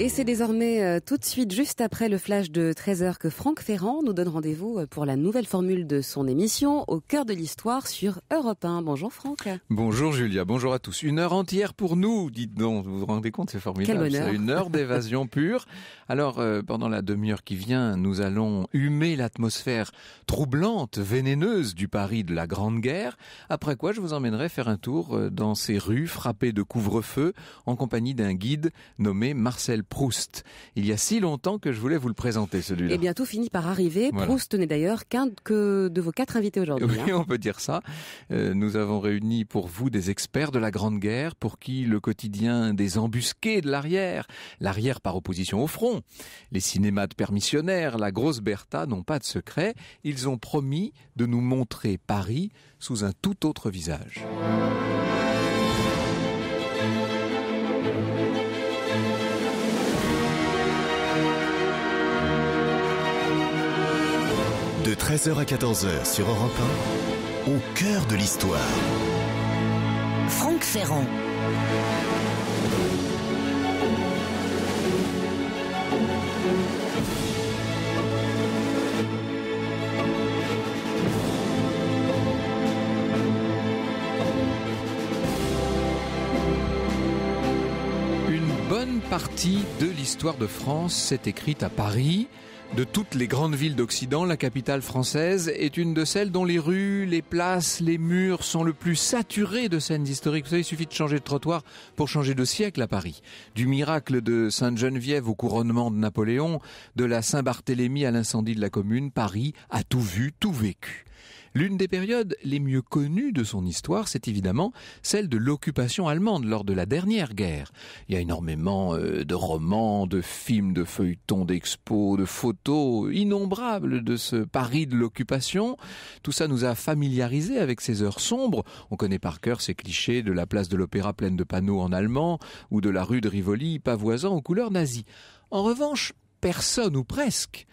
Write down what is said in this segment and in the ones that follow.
Et c'est désormais euh, tout de suite, juste après le flash de 13h, que Franck Ferrand nous donne rendez-vous euh, pour la nouvelle formule de son émission Au cœur de l'histoire sur Europe 1. Bonjour Franck. Bonjour Julia, bonjour à tous. Une heure entière pour nous, dites donc. Vous vous rendez compte, c'est formidable. C'est une heure d'évasion pure. Alors, euh, pendant la demi-heure qui vient, nous allons humer l'atmosphère troublante, vénéneuse du Paris de la Grande Guerre. Après quoi, je vous emmènerai faire un tour dans ces rues frappées de couvre-feu en compagnie d'un guide nommé Marcel Proust. Il y a si longtemps que je voulais vous le présenter, celui-là. Et eh bientôt fini par arriver. Proust n'est d'ailleurs qu'un de vos quatre invités aujourd'hui. Oui, hein. on peut dire ça. Euh, nous avons réuni pour vous des experts de la Grande Guerre pour qui le quotidien des embusqués de l'arrière, l'arrière par opposition au front, les cinémas de permissionnaires, la grosse Bertha n'ont pas de secret. Ils ont promis de nous montrer Paris sous un tout autre visage. De 13h à 14h sur Europe 1, au cœur de l'histoire. Franck Ferrand. Une bonne partie de l'histoire de France s'est écrite à Paris. De toutes les grandes villes d'Occident, la capitale française est une de celles dont les rues, les places, les murs sont le plus saturés de scènes historiques. il suffit de changer de trottoir pour changer de siècle à Paris. Du miracle de Sainte-Geneviève au couronnement de Napoléon, de la Saint-Barthélemy à l'incendie de la Commune, Paris a tout vu, tout vécu. L'une des périodes les mieux connues de son histoire, c'est évidemment celle de l'occupation allemande lors de la dernière guerre. Il y a énormément euh, de romans, de films, de feuilletons, d'expos, de photos innombrables de ce Paris de l'occupation. Tout ça nous a familiarisés avec ces heures sombres. On connaît par cœur ces clichés de la place de l'Opéra pleine de panneaux en allemand ou de la rue de Rivoli pavoisant aux couleurs nazies. En revanche, personne ou presque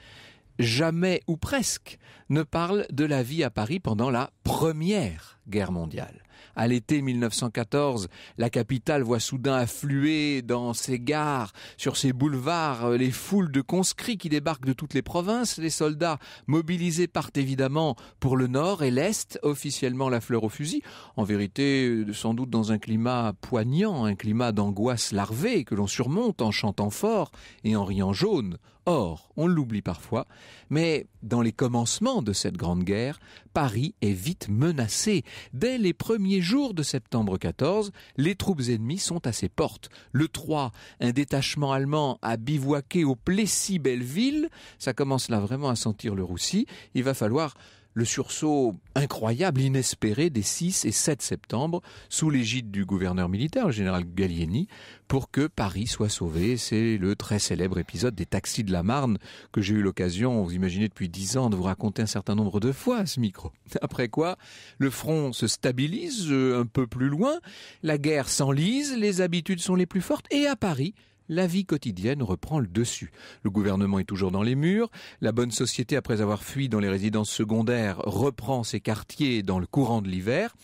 jamais ou presque ne parle de la vie à Paris pendant la Première Guerre mondiale. À l'été 1914, la capitale voit soudain affluer dans ses gares, sur ses boulevards, euh, les foules de conscrits qui débarquent de toutes les provinces. Les soldats mobilisés partent évidemment pour le nord et l'est, officiellement la fleur au fusil. En vérité, euh, sans doute dans un climat poignant, un climat d'angoisse larvée que l'on surmonte en chantant fort et en riant jaune Or, on l'oublie parfois, mais dans les commencements de cette Grande Guerre, Paris est vite menacé. Dès les premiers jours de septembre 14, les troupes ennemies sont à ses portes. Le 3, un détachement allemand a bivouaqué au Plessis-Belleville. Ça commence là vraiment à sentir le roussi. Il va falloir le sursaut incroyable, inespéré des 6 et 7 septembre, sous l'égide du gouverneur militaire, le général Gallieni, pour que Paris soit sauvé. C'est le très célèbre épisode des taxis de la Marne que j'ai eu l'occasion, vous imaginez depuis dix ans, de vous raconter un certain nombre de fois à ce micro. Après quoi, le front se stabilise euh, un peu plus loin, la guerre s'enlise, les habitudes sont les plus fortes, et à Paris, la vie quotidienne reprend le dessus. Le gouvernement est toujours dans les murs, la bonne société, après avoir fui dans les résidences secondaires, reprend ses quartiers dans le courant de l'hiver,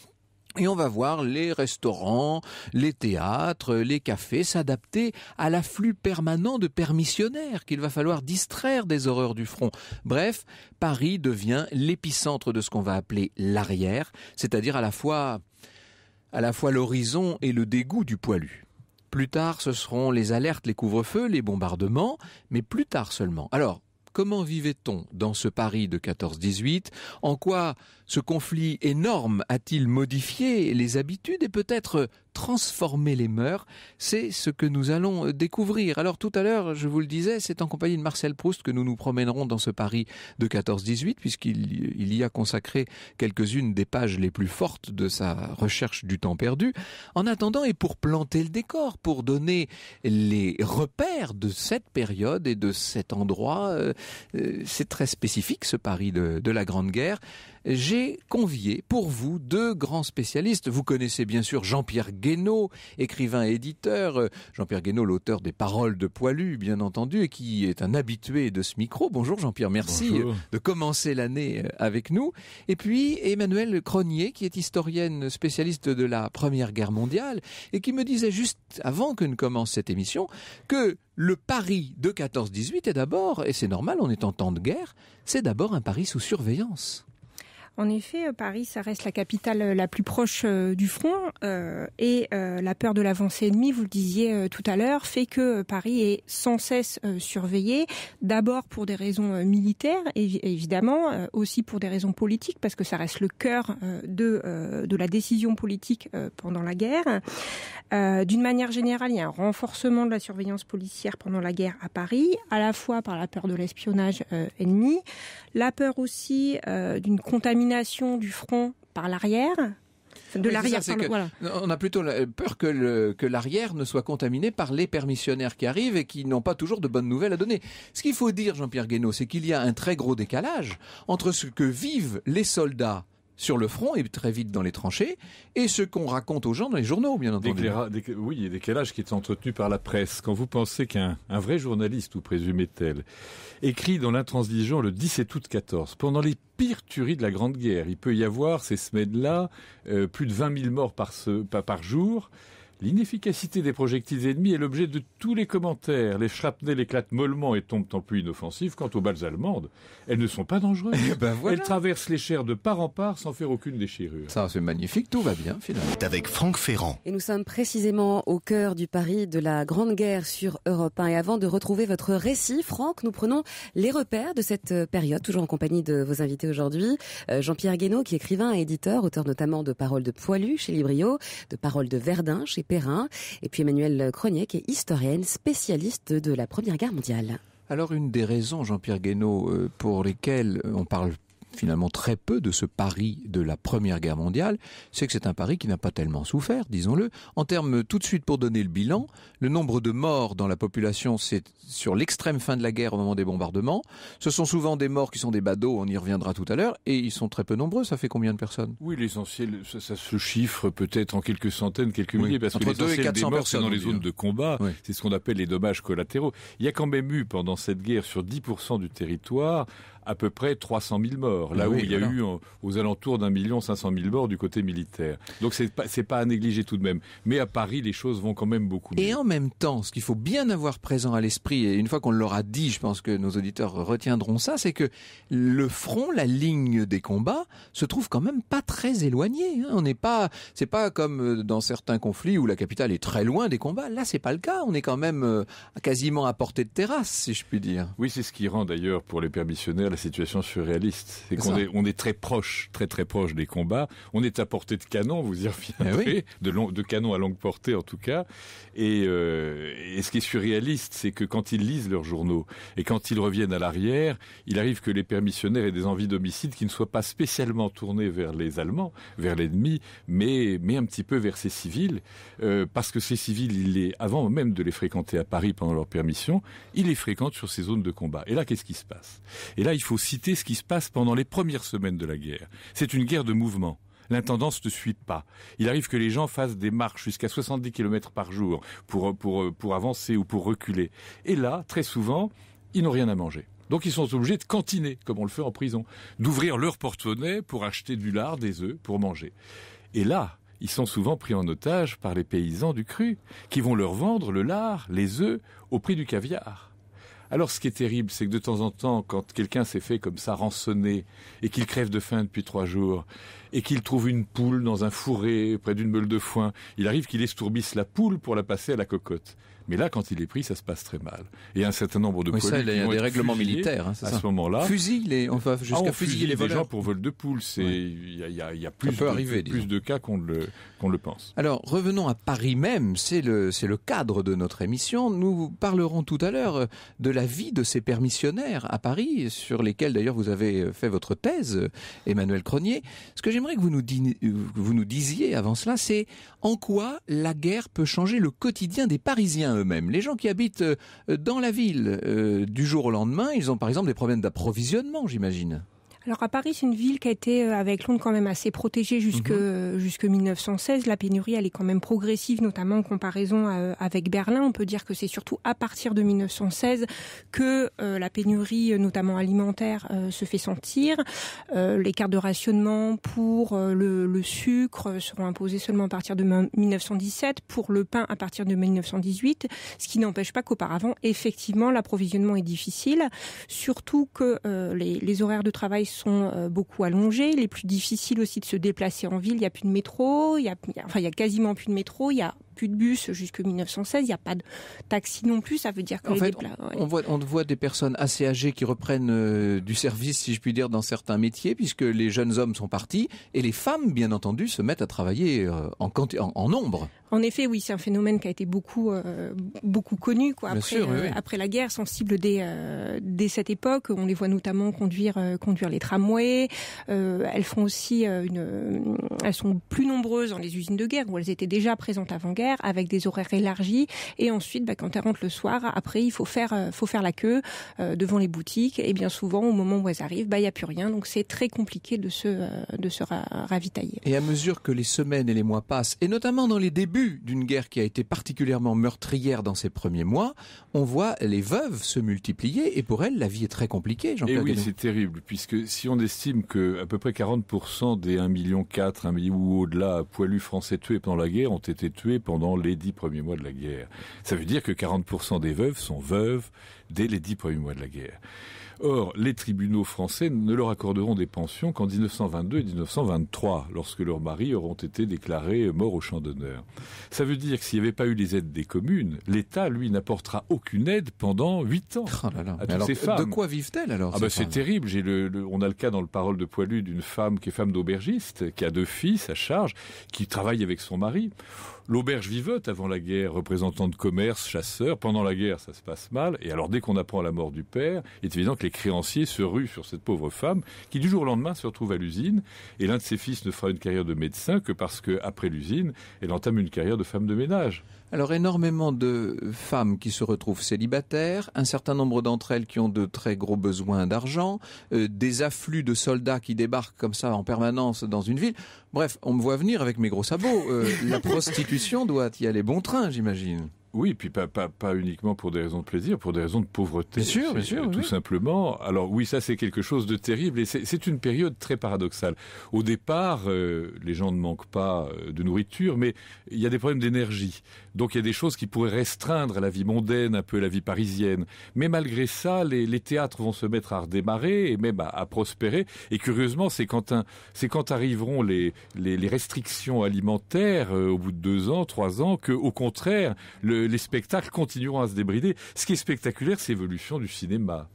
et on va voir les restaurants, les théâtres, les cafés s'adapter à l'afflux permanent de permissionnaires qu'il va falloir distraire des horreurs du front. Bref, Paris devient l'épicentre de ce qu'on va appeler l'arrière, c'est-à-dire à la fois à la fois l'horizon et le dégoût du poilu. Plus tard, ce seront les alertes, les couvre-feux, les bombardements, mais plus tard seulement. Alors, comment vivait-on dans ce Paris de 14-18 En quoi ce conflit énorme a-t-il modifié les habitudes et peut-être transformer les mœurs. C'est ce que nous allons euh, découvrir. Alors tout à l'heure, je vous le disais, c'est en compagnie de Marcel Proust que nous nous promènerons dans ce Paris de 14-18, puisqu'il y a consacré quelques-unes des pages les plus fortes de sa recherche du temps perdu. En attendant, et pour planter le décor, pour donner les repères de cette période et de cet endroit, euh, euh, c'est très spécifique ce Paris de, de la Grande Guerre, j'ai convié pour vous deux grands spécialistes. Vous connaissez bien sûr Jean-Pierre Guénaud, écrivain et éditeur. Euh, Jean-Pierre Guénaud, l'auteur des paroles de Poilu, bien entendu, et qui est un habitué de ce micro. Bonjour Jean-Pierre, merci euh, de commencer l'année euh, avec nous. Et puis Emmanuel Cronier, qui est historienne spécialiste de la Première Guerre mondiale, et qui me disait juste avant que ne commence cette émission que le Paris de 14-18 est d'abord, et c'est normal, on est en temps de guerre, c'est d'abord un Paris sous surveillance. En effet, euh, Paris, ça reste la capitale euh, la plus proche euh, du front et la peur de l'avancée ennemie, vous le disiez tout à l'heure, fait que Paris est sans cesse surveillée d'abord pour des raisons militaires et évidemment aussi pour des raisons politiques parce que ça reste le cœur de de la décision politique pendant la guerre. D'une manière générale, il y a un renforcement de la surveillance policière pendant la guerre à Paris, à la fois par la peur de l'espionnage ennemi, la peur aussi d'une contamination Contamination du front par l'arrière, de l'arrière. On a plutôt peur que, que l'arrière ne soit contaminé par les permissionnaires qui arrivent et qui n'ont pas toujours de bonnes nouvelles à donner. Ce qu'il faut dire, Jean-Pierre Guénaud, c'est qu'il y a un très gros décalage entre ce que vivent les soldats sur le front et très vite dans les tranchées, et ce qu'on raconte aux gens dans les journaux, bien entendu. y oui, des décalage qui est entretenu par la presse. Quand vous pensez qu'un vrai journaliste, ou présumé elle écrit dans l'intransigeant le 17 août 14, pendant les pires tueries de la Grande Guerre, il peut y avoir ces semaines-là euh, plus de 20 000 morts par, ce, par jour, L'inefficacité des projectiles ennemis est l'objet de tous les commentaires. Les shrapnels éclatent mollement et tombent en pluie inoffensive. Quant aux balles allemandes, elles ne sont pas dangereuses. Eh ben elles traversent les chairs de part en part sans faire aucune déchirure. Ça, c'est magnifique. Tout va bien, finalement. Avec Franck Ferrand. Et nous sommes précisément au cœur du Paris de la Grande Guerre sur Europe 1. Et avant de retrouver votre récit, Franck, nous prenons les repères de cette période, toujours en compagnie de vos invités aujourd'hui. Euh, Jean-Pierre Guénaud, qui est écrivain et éditeur, auteur notamment de Paroles de Poilu chez Librio, de Paroles de Verdun chez et puis Emmanuel Cronier, est historienne spécialiste de la Première Guerre mondiale. Alors une des raisons, Jean-Pierre Guénaud, euh, pour lesquelles on parle finalement très peu de ce pari de la Première Guerre mondiale, c'est que c'est un pari qui n'a pas tellement souffert, disons-le. En termes, tout de suite pour donner le bilan, le nombre de morts dans la population, c'est sur l'extrême fin de la guerre au moment des bombardements. Ce sont souvent des morts qui sont des badauds, on y reviendra tout à l'heure, et ils sont très peu nombreux, ça fait combien de personnes Oui, l'essentiel, ça, se chiffre peut-être en quelques centaines, quelques milliers, parce que l'essentiel des morts, c'est dans les zones hein. de combat, c'est ce qu'on appelle les dommages collatéraux. Il y a quand même eu, pendant cette guerre, sur 10% du territoire, à peu près 300 000 morts, là où il y a eu euh, aux alentours d'un million 500 mille morts du côté militaire. Donc c'est pas, pas à négliger tout de même. Mais à Paris, les choses vont quand même beaucoup mieux. Et en même temps, ce qu'il faut bien avoir présent à l'esprit, et une fois qu'on l'aura dit, je pense que nos auditeurs retiendront ça, c'est que le front, la ligne des combats, se trouve quand même pas très éloignée. Hein. On n'est pas, c'est pas comme euh, dans certains conflits où la capitale est très loin des combats. Là, c'est pas le cas. On est quand même euh, quasiment à portée de terrasse, si je puis dire. Oui, c'est ce qui rend d'ailleurs pour les permissionnaires la situation surréaliste. C'est qu'on est, on est très proche, très très proche des combats. On est à portée de canon, vous y reviendrez, eh de, long, de canon à longue portée en tout cas. Euh, et, ce qui est surréaliste, c'est que quand ils lisent leurs journaux et quand ils reviennent à l'arrière, il arrive que les permissionnaires aient des envies d'homicide qui ne soient pas spécialement tournées vers les Allemands, vers l'ennemi, mais, mais un petit peu vers ces civils, euh, parce que ces civils, il les, avant même de les fréquenter à Paris pendant leur permission, ils les fréquentent sur ces zones de combat. Et là, qu'est-ce qui se passe Et là, il il faut citer ce qui se passe pendant les premières semaines de la guerre. C'est une guerre de mouvement l'intendance ne suit pas. Il arrive que les gens fassent des marches jusqu'à 70 km par jour euh, pour, avancer ou pour reculer. Et là, très souvent, ils n'ont rien à manger. Donc ils sont obligés de cantiner, comme on le fait en prison, d'ouvrir leur porte-monnaie pour acheter du lard, des œufs, pour manger. Et là, ils sont souvent pris en otage par les paysans du cru, qui vont leur vendre le lard, les œufs, au prix du caviar. Alors, ce qui est terrible, c'est que de temps en temps, quand quelqu'un s'est fait comme ça rançonner et qu'il crève de faim depuis trois jours et qu'il trouve une poule dans un fourré près d'une meule de foin, il arrive qu'il estourbisse la poule pour la passer à la cocotte. Mais là, quand il est pris, ça se passe très mal. Et un certain nombre de oui, ça, il y a des règlements militaires hein, à ce moment-là. Fusil les, ah, jusqu'à les gens pour vol de poules. c'est il y, a, plus, de, plus de, cas qu'on le le pense. Alors revenons à Paris même, c'est le c'est le cadre de notre émission. Nous parlerons tout à l'heure de la vie de ces permissionnaires à Paris, sur lesquels d'ailleurs vous avez fait votre thèse, Emmanuel Cronier. Ce que j'aimerais que vous nous vous nous disiez avant cela, c'est en quoi la guerre peut changer le quotidien des Parisiens les gens qui habitent euh, dans la ville, euh, du jour au lendemain, ils ont par exemple des problèmes d'approvisionnement, j'imagine. Alors à Paris, c'est une ville qui a été euh, avec Londres quand même assez protégée jusque mhm. jusque 1916. La pénurie, elle est quand même progressive, notamment en comparaison euh, avec Berlin. On peut dire que c'est surtout à partir de 1916 que euh, la pénurie, notamment alimentaire, se fait sentir. les cartes de rationnement pour le, sucre seront imposées seulement à partir de 1917, pour le pain à partir de 1918, ce qui n'empêche pas qu'auparavant, effectivement, l'approvisionnement est difficile, surtout que les horaires de travail sont euh, beaucoup allongés, les plus difficiles aussi de se déplacer en ville. Il n'y a plus de métro, il y a, enfin, il y a quasiment plus de métro, il y a plus de bus jusque 1916, il n'y a pas de taxi non plus, ça veut dire que... on, voit, des personnes assez âgées qui reprennent euh, du service, si je puis dire, dans certains métiers, puisque les jeunes hommes sont partis, et les femmes, bien entendu, se mettent à travailler euh, en, en, en nombre. En effet, oui, c'est un phénomène qui a été beaucoup, euh, beaucoup connu quoi, après, euh, après, la guerre, sensible dès, euh, dès cette époque. On les voit notamment conduire, conduire les tramways. elles font aussi une, elles sont plus nombreuses dans les usines de guerre où elles étaient déjà présentes avant-guerre, avec des horaires élargis. Et ensuite, bah, quand elles rentrent le soir, après, il faut faire, faut faire la queue devant les boutiques. Et bien souvent, au moment où elles arrivent, bah il n'y a plus rien. Donc c'est très compliqué de se, de se ravitailler. Et à mesure que les semaines et les mois passent, et notamment dans les débuts d'une guerre qui a été particulièrement meurtrière dans ses premiers mois, on voit les veuves se multiplier et pour elles, la vie est très compliquée. Et eh oui, c'est terrible, puisque si on estime que à peu près 40% des 1,4 million, million ou au-delà poilus français tués pendant la guerre ont été tués pendant les 10 premiers mois de la guerre. Ça veut dire que 40% des veuves sont veuves dès les 10 premiers mois de la guerre. Or, les tribunaux français ne leur accorderont des pensions qu'en 1922 et 1923, lorsque leurs maris auront été déclarés morts au champ d'honneur. Ça veut dire que s'il n'y avait pas eu les aides des communes, l'État, lui, n'apportera aucune aide pendant huit ans oh De quoi vivent-elles alors ah bah, c'est terrible. J'ai on a le cas dans le Parole de Poilu d'une femme qui est femme d'aubergiste, qui a deux fils à charge, qui travaille avec son mari. L'auberge vivote avant la guerre, représentant de commerce, chasseur. Pendant la guerre, ça se passe mal. Et alors, dès qu'on apprend la mort du père, il est évident que les créanciers se ruent sur cette pauvre femme qui, du jour au lendemain, se retrouve à l'usine. Et l'un de ses fils ne fera une carrière de médecin que parce qu'après l'usine, elle entame une carrière de femme de ménage. Alors énormément de femmes qui se retrouvent célibataires, un certain nombre d'entre elles qui ont de très gros besoins d'argent, euh, des afflux de soldats qui débarquent comme ça en permanence dans une ville. Bref, on me voit venir avec mes gros sabots. Euh, la prostitution doit y aller bon train, j'imagine. Oui, et puis pas, pas, uniquement pour des raisons de plaisir, pour des raisons de pauvreté. Bien sûr, bien sûr. Euh, tout simplement. Alors oui, ça c'est quelque chose de terrible et c'est une période très paradoxale. Au départ, euh, les gens ne manquent pas euh, de nourriture, mais il y a des problèmes d'énergie. Donc il y a des choses qui pourraient restreindre la vie mondaine, un peu la vie parisienne. Mais malgré ça, les, théâtres vont se mettre à redémarrer et même à, prospérer. Et curieusement, c'est quand, quand arriveront les, les, restrictions alimentaires au bout de deux ans, trois ans, que au contraire, le, euh, les spectacles continueront à se débrider. Ce qui est spectaculaire, c'est l'évolution du cinéma.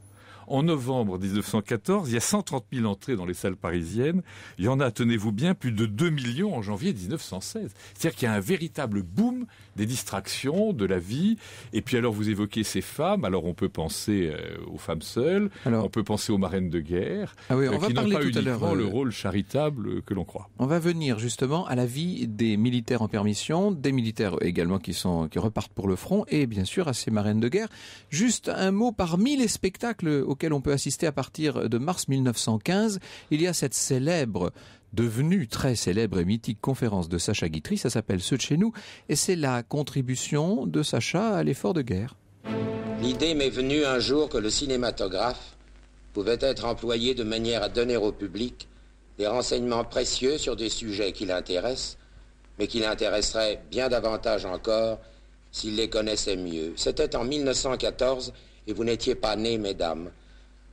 En novembre 1914, il y a 130 000 entrées dans les salles parisiennes. Il y en a, tenez-vous bien, plus de 2 millions en janvier 1916. C'est-à-dire qu'il y a un véritable boom des distractions, de la vie. Et puis alors, vous évoquez ces femmes. Alors, on peut penser euh, aux femmes seules. on peut penser aux marraines de guerre. Ah oui, on euh, va qui parler pas tout uniquement à le euh, rôle charitable que l'on croit. On va venir justement à la vie des militaires en permission, des militaires également qui sont, qui repartent pour le front et bien sûr à ces marraines de guerre. Juste un mot parmi les spectacles auquel on peut assister à partir de mars 1915. Il y a cette célèbre devenue très célèbre et mythique conférence de Sacha Guitry, ça s'appelle Ceux de chez nous, et c'est la contribution de Sacha à l'effort de guerre. L'idée m'est venue un jour que le cinématographe pouvait être employé de manière à donner au public des renseignements précieux sur des sujets qui l'intéressent, mais qui l'intéresseraient bien davantage encore s'il les connaissait mieux. C'était en 1914 et vous n'étiez pas nés, mesdames.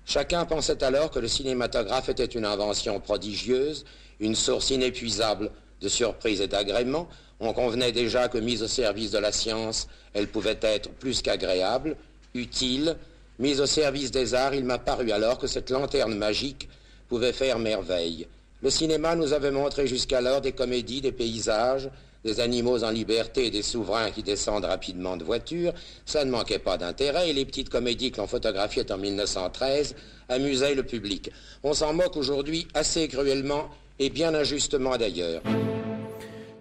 Chacun pensait alors que le cinématographe était une invention prodigieuse, une source inépuisable de surprises et d'agréments. On convenait déjà que mise au service de la science, elle pouvait être plus qu'agréable, utile. Mise au service des arts, il m'a paru alors que cette lanterne magique pouvait faire merveille. Le cinéma nous avait montré jusqu'alors des comédies, des paysages, des animaux en liberté et des souverains qui descendent rapidement de voiture, ça ne manquait pas d'intérêt et les petites comédies que l'on photographiait en 1913 amusaient le public. On s'en moque aujourd'hui assez cruellement et bien injustement d'ailleurs.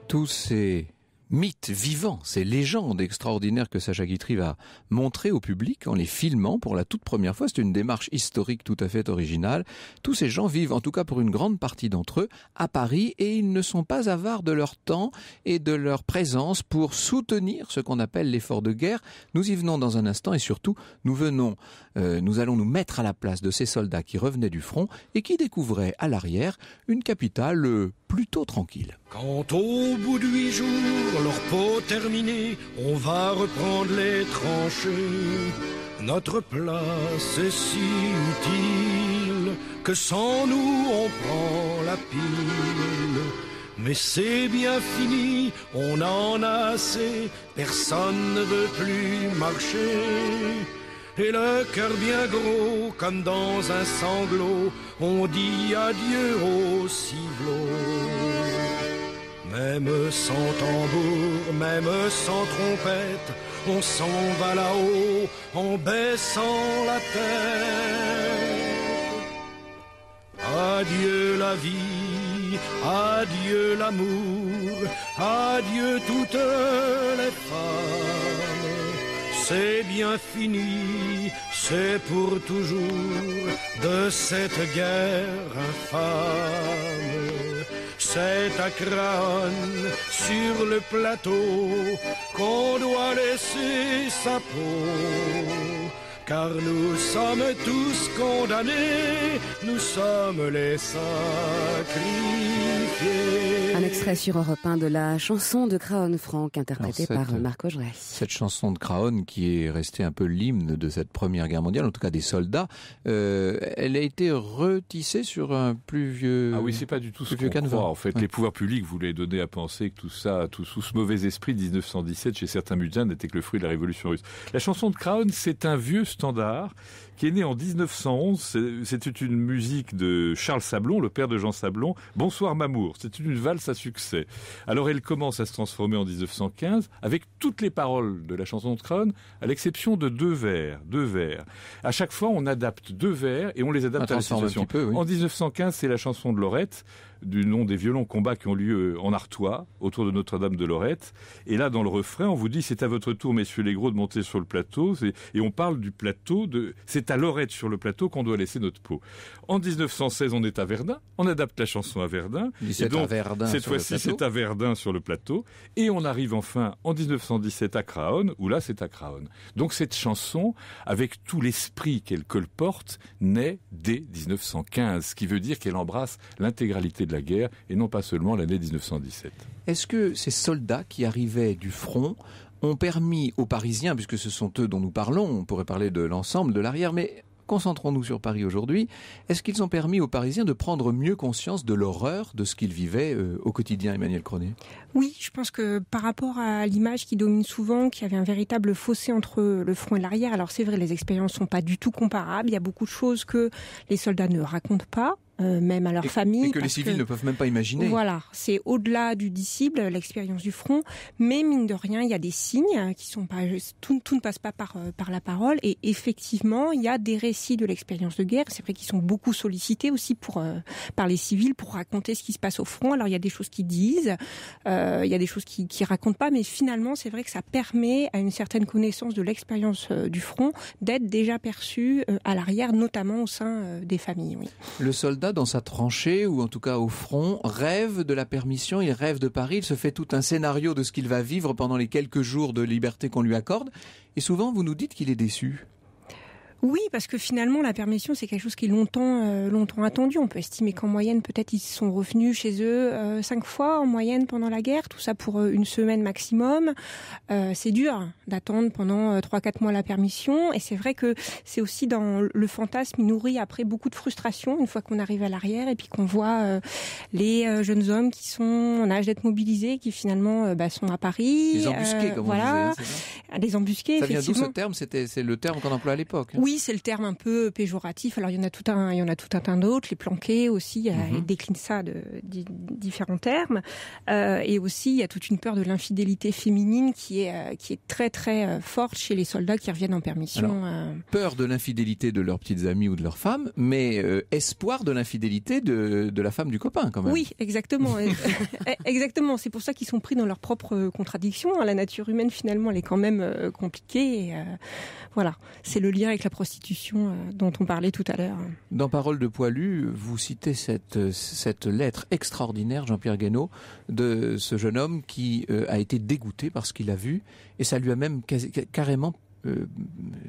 Tous ces mythes vivants, ces légendes extraordinaires que Sacha Guitry va montrer au public en les filmant pour la toute première fois. C'est une démarche historique tout à fait originale. Tous ces gens vivent, en tout cas pour une grande partie d'entre eux, à Paris et ils ne sont pas avares de leur temps et de leur présence pour soutenir ce qu'on appelle l'effort de guerre. Nous y venons dans un instant et surtout, nous venons, euh, nous allons nous mettre à la place de ces soldats qui revenaient du front et qui découvraient à l'arrière une capitale euh, plutôt tranquille. Quand au bout de huit leur peau terminée, on va reprendre les tranchées. Notre place est si utile que sans nous on prend la pile. Mais c'est bien fini, on en a assez, personne ne veut plus marcher. Et le cœur bien gros, comme dans un sanglot, on dit adieu au ciblot. Même sans tambour, même sans trompette, on s'en va là-haut en baissant la terre. Adieu la vie, adieu l'amour, adieu toutes les femmes. C'est bien fini, c'est pour toujours de cette guerre infâme. C'est à crâne sur le plateau, qu'on doit laisser sa peau. Car nous sommes tous condamnés nous sommes les sacrifiés. Un extrait sur Europe 1 de la chanson de Craon Franck, interprétée par euh, Marc Audrey. Cette chanson de Craon, qui est restée un peu l'hymne de cette Première Guerre mondiale, en tout cas des soldats, euh, elle a été retissée sur un plus vieux. Ah oui, c'est pas du tout ce qu'on croit. En fait, les pouvoirs publics voulaient donner à penser que tout ça, tout sous ce mauvais esprit de 1917 chez certains mutins n'était que le fruit de la Révolution russe. La chanson de Craon, c'est un vieux standard qui est née en 1911. C'était une musique de Charles Sablon, le père de Jean Sablon. Bonsoir Mamour, c'est une valse à succès. Alors elle commence à se transformer en 1915 avec toutes les paroles de la chanson de Krone à l'exception de deux vers, deux vers. À chaque fois, on adapte deux vers et on les adapte à la situation. En 1915, c'est la chanson de Lorette du nom des violents combats qui ont lieu euh, en Artois, autour de Notre-Dame de Lorette. Et là, dans le refrain, on vous dit c'est à votre tour, messieurs les gros, de monter sur le plateau. Et on parle du plateau de, c'est à Lorette sur le plateau qu'on doit laisser notre peau. En 1916, on est à Verdun. On adapte la chanson à Verdun. donc, cette fois-ci, c'est à Verdun sur le plateau. Et on arrive enfin en 1917 à Craon, où là, c'est à Craon. Donc cette chanson, avec tout l'esprit qu'elle colporte, naît dès 1915, ce qui veut dire qu'elle embrasse l'intégralité de la guerre et non pas seulement l'année 1917. Est-ce que ces soldats qui arrivaient du front ont permis aux Parisiens, puisque ce sont eux dont nous parlons, on pourrait parler de l'ensemble de l'arrière, mais concentrons-nous sur Paris aujourd'hui, est-ce qu'ils ont permis aux Parisiens de prendre mieux conscience de l'horreur de ce qu'ils vivaient euh, au quotidien, Emmanuel Cronet Oui, je pense que par rapport à l'image qui domine souvent, qu'il y avait un véritable fossé entre le front et l'arrière, alors c'est vrai, les expériences sont pas du tout comparables, il y a beaucoup de choses que les soldats ne racontent pas, euh, même à leur famille. Et que les civils ne peuvent même pas imaginer. Voilà, c'est au-delà du disciple, l'expérience du front, mais mine de rien, il y a des signes qui sont pas tout, ne passe pas par euh, par la parole et effectivement, il y a des récits de l'expérience de guerre, c'est vrai qu'ils sont beaucoup sollicités aussi pour euh, par les civils pour raconter ce qui se passe au front. Alors il y a des choses qu'ils disent, il y a des choses qui qui racontent pas mais finalement, c'est vrai que ça permet à une certaine connaissance de l'expérience du front d'être déjà perçue à l'arrière notamment au sein des familles, oui. Le soldat dans sa tranchée ou en tout cas au front rêve de la permission, il rêve de Paris, il se fait tout un scénario de ce qu'il va vivre pendant les quelques jours de liberté qu'on lui accorde. Et souvent, vous nous dites qu'il est déçu. Oui, parce que finalement, la permission, c'est quelque chose qui est longtemps, euh, longtemps attendu. On peut estimer qu'en moyenne, peut-être, ils sont revenus chez eux euh, cinq fois en moyenne pendant la guerre, tout ça pour euh, une semaine maximum. c'est dur d'attendre pendant trois, quatre mois la permission, et c'est vrai que c'est aussi dans le fantasme, il nourrit après beaucoup de frustration une fois qu'on arrive à l'arrière et puis qu'on voit les jeunes hommes qui sont en âge d'être mobilisés, qui finalement bah, sont à Paris. Les embusqués, comme voilà, on disait, hein, ah, les embusqués. Ça vient d'où ce terme C'était c'est le terme qu'on emploie à l'époque. Hein. Oui, c'est le terme un peu péjoratif. Alors il y en a tout un, il y en a tout un tas d'autres. Les planqués aussi, mhm. ils déclinent ça de, différents termes. Euh, et aussi, il y a toute une peur de l'infidélité féminine qui est euh, qui est très très euh, forte chez les soldats qui reviennent en permission. Alors, peur de l'infidélité de leurs petites amies ou de leurs femmes, mais espoir de l'infidélité de, de la femme du copain quand même. Oui, exactement, eh, exactement. C'est pour ça qu'ils sont pris dans leur propre contradiction. Hein. La nature humaine finalement, elle est quand même compliquée. voilà, c'est le lien avec la prostitution euh, dont on parlait tout à l'heure. Dans Parole de Poilu, vous citez cette, lettre extraordinaire, Jean-Pierre Guénaud, de ce jeune homme qui euh, a été dégoûté par ce qu'il a vu, et ça lui a même carrément euh,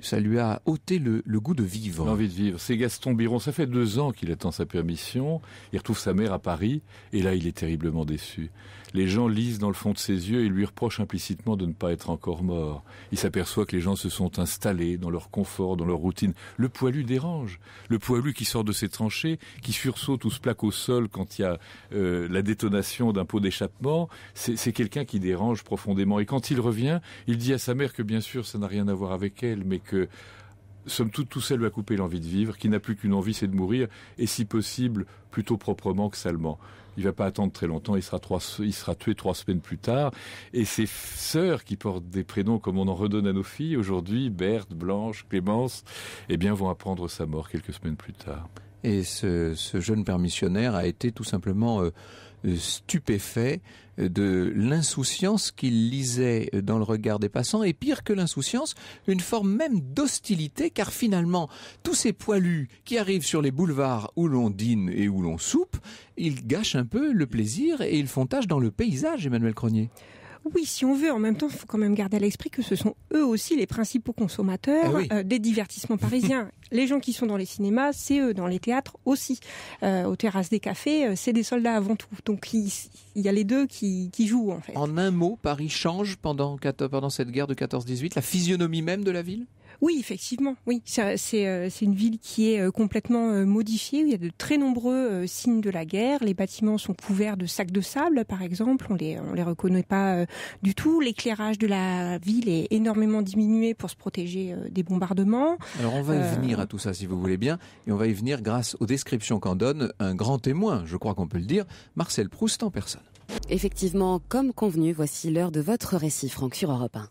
ça lui a ôté le, goût de vivre. L'envie de vivre. C'est Gaston Biron. Ça fait deux ans qu'il attend sa permission. Il retrouve sa mère à Paris. Et là, il est terriblement déçu les gens lisent dans le fond de ses yeux et lui reprochent implicitement de ne pas être encore mort. Il s'aperçoit que les gens se sont installés dans leur confort, dans leur routine. Le poilu dérange. Le poilu qui sort de ses tranchées, qui sursaute ou se plaque au sol quand il y a euh, la détonation d'un pot d'échappement, c'est quelqu'un qui dérange profondément. Et quand il revient, il dit à sa mère que bien sûr ça n'a rien à voir avec elle, mais que somme toute, tout ça lui a coupé l'envie de vivre, qui n'a plus qu'une envie, c'est de mourir, et si possible, plutôt proprement que salement. Il va pas attendre très longtemps. Il sera tué trois semaines plus tard. Et ses sœurs qui portent des prénoms comme on en redonne à nos filles aujourd'hui, Berthe, Blanche, Clémence, eh bien, vont apprendre sa mort quelques semaines plus tard. Et ce, ce jeune permissionnaire a été tout simplement euh, euh, stupéfait euh, de l'insouciance qu'il lisait dans le regard des passants, et pire que l'insouciance, une forme même d'hostilité, car finalement, tous ces poilus qui arrivent sur les boulevards où l'on dîne et où l'on soupe, ils gâchent un peu le plaisir et ils font tâche dans le paysage, Emmanuel Cronier. Oui, si on veut. En même temps, il faut quand même garder à l'esprit que ce sont eux aussi les principaux consommateurs ah euh, des divertissements parisiens. les gens qui sont dans les cinémas, c'est eux. Dans les théâtres aussi. Euh, aux terrasses des cafés, euh, c'est des soldats avant tout. Donc il, il y a les deux qui, jouent en fait. En un mot, Paris change pendant, pendant cette guerre de 14-18, la physionomie même de la ville oui, effectivement. Oui, euh, c'est une ville qui est euh, complètement euh, modifiée. Il y a de très nombreux signes de la guerre. Les bâtiments sont couverts de sacs de sable, par exemple. On les on les reconnaît pas du tout. L'éclairage de la ville est énormément diminué pour se protéger des bombardements. Alors on va y venir à tout ça, si vous voulez bien, et on va y venir grâce aux descriptions qu'en donne un grand témoin. Je crois qu'on peut le dire, Marcel Proust en personne. Effectivement, comme convenu, voici l'heure de votre récit, Franck, sur Europe 1.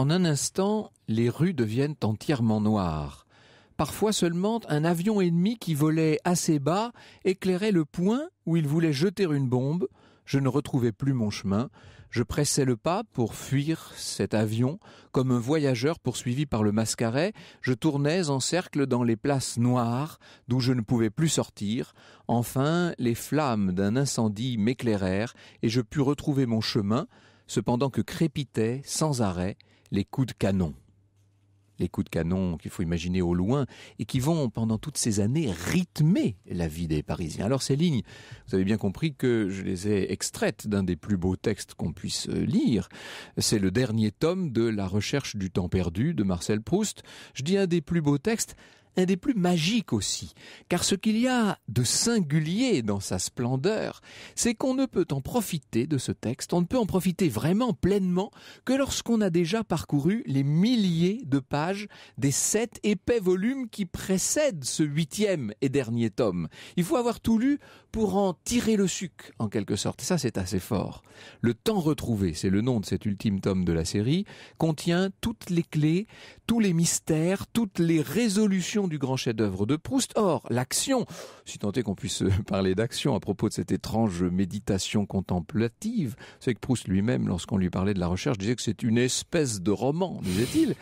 En un instant, les rues deviennent entièrement noires. Parfois seulement un avion ennemi qui volait assez bas éclairait le point où il voulait jeter une bombe. Je ne retrouvais plus mon chemin. Je pressais le pas pour fuir cet avion. Comme un voyageur poursuivi par le mascaret, je tournais en cercle dans les places noires d'où je ne pouvais plus sortir. Enfin, les flammes d'un incendie m'éclairèrent et je pus retrouver mon chemin, cependant que crépitait sans arrêt les coups de canon. Les coups de canon qu'il faut imaginer au loin et qui vont, pendant toutes ces années, rythmer la vie des Parisiens. Alors ces lignes, vous avez bien compris que je les ai extraites d'un des plus beaux textes qu'on puisse euh, lire. C'est le dernier tome de La recherche du temps perdu de Marcel Proust. Je dis un des plus beaux textes un des plus magiques aussi, car ce qu'il y a de singulier dans sa splendeur, c'est qu'on ne peut en profiter de ce texte, on ne peut en profiter vraiment pleinement que lorsqu'on a déjà parcouru les milliers de pages des sept épais volumes qui précèdent ce huitième et dernier tome. Il faut avoir tout lu pour en tirer le suc, en quelque sorte. ça, c'est assez fort. Le temps retrouvé, c'est le nom de cet ultime tome de la série, contient toutes les clés, tous les mystères, toutes les résolutions du grand chef-d'œuvre de Proust. Or, l'action, si tant est qu'on puisse parler d'action à propos de cette étrange méditation contemplative, c'est que Proust lui-même, lorsqu'on lui parlait de la recherche, disait que c'est une espèce de roman, disait-il.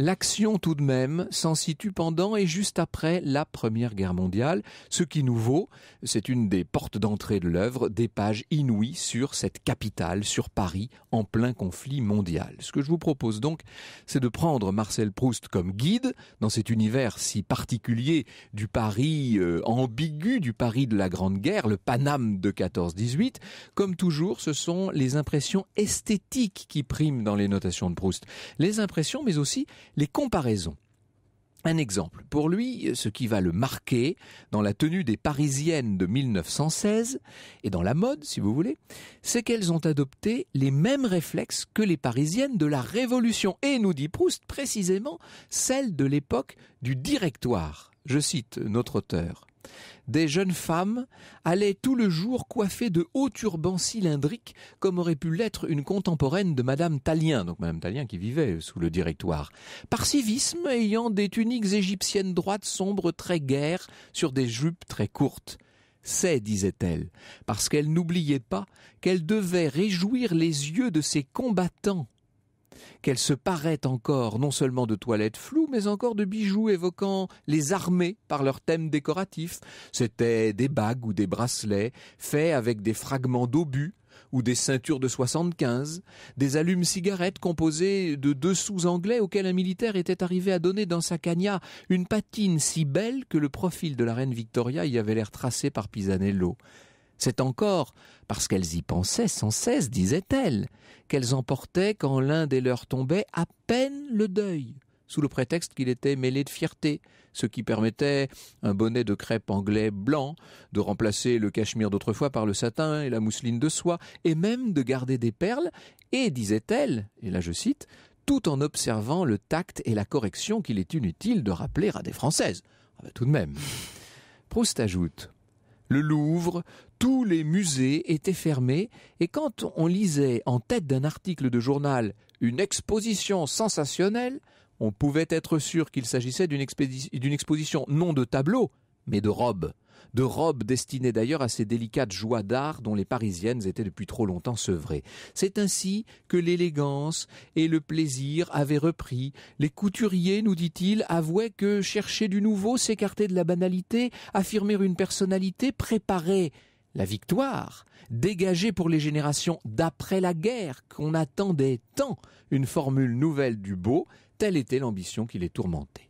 L'action, tout de même, s'en situe pendant et juste après la Première Guerre mondiale, ce qui nous vaut, c'est une des portes d'entrée de l'œuvre, des pages inouïes sur cette capitale, sur Paris, en plein conflit mondial. Ce que je vous propose donc, c'est de prendre Marcel Proust comme guide dans cet univers si particulier du Paris euh, ambigu, du Paris de la Grande Guerre, le Paname de 14-18. Comme toujours, ce sont les impressions esthétiques qui priment dans les notations de Proust. Les impressions, mais aussi les comparaisons. Un exemple. Pour lui, ce qui va le marquer dans la tenue des Parisiennes de 1916 et dans la mode, si vous voulez, c'est qu'elles ont adopté les mêmes réflexes que les Parisiennes de la Révolution et, nous dit Proust, précisément celles de l'époque du Directoire. Je cite notre auteur. Des jeunes femmes allaient tout le jour coiffées de hauts turbans cylindriques, comme aurait pu l'être une contemporaine de Madame Talien, donc Madame Talien qui vivait sous le directoire, par civisme ayant des tuniques égyptiennes droites sombres très guères sur des jupes très courtes. C'est, disait-elle, parce qu'elle n'oubliait pas qu'elle devait réjouir les yeux de ses combattants qu'elle se paraît encore non seulement de toilettes floues, mais encore de bijoux évoquant les armées par leurs thèmes décoratifs. C'étaient des bagues ou des bracelets faits avec des fragments d'obus ou des ceintures de 75, des allumes-cigarettes composées de deux sous-anglais auxquels un militaire était arrivé à donner dans sa cagna une patine si belle que le profil de la reine Victoria y avait l'air tracé par Pisanello. C'est encore parce qu'elles y pensaient sans cesse, disait-elle, qu'elles emportaient quand l'un des leurs tombait à peine le deuil, sous le prétexte qu'il était mêlé de fierté, ce qui permettait un bonnet de crêpe anglais blanc de remplacer le cachemire d'autrefois par le satin et la mousseline de soie, et même de garder des perles, et disait-elle, et là je cite, tout en observant le tact et la correction qu'il est inutile de rappeler à des Françaises. Ah ben, tout de même. Proust ajoute le Louvre, tous les musées étaient fermés, et quand on lisait en tête d'un article de journal une exposition sensationnelle, on pouvait être sûr qu'il s'agissait d'une exposition non de tableaux mais de robes de robes destinées d'ailleurs à ces délicates joies d'art dont les Parisiennes étaient depuis trop longtemps sevrées. C'est ainsi que l'élégance et le plaisir avaient repris. Les couturiers, nous dit-il, avouaient que chercher du nouveau, s'écarter de la banalité, affirmer une personnalité, préparer la victoire, dégager pour les générations d'après la guerre qu'on attendait tant, une formule nouvelle du beau, telle était l'ambition qui les tourmentait.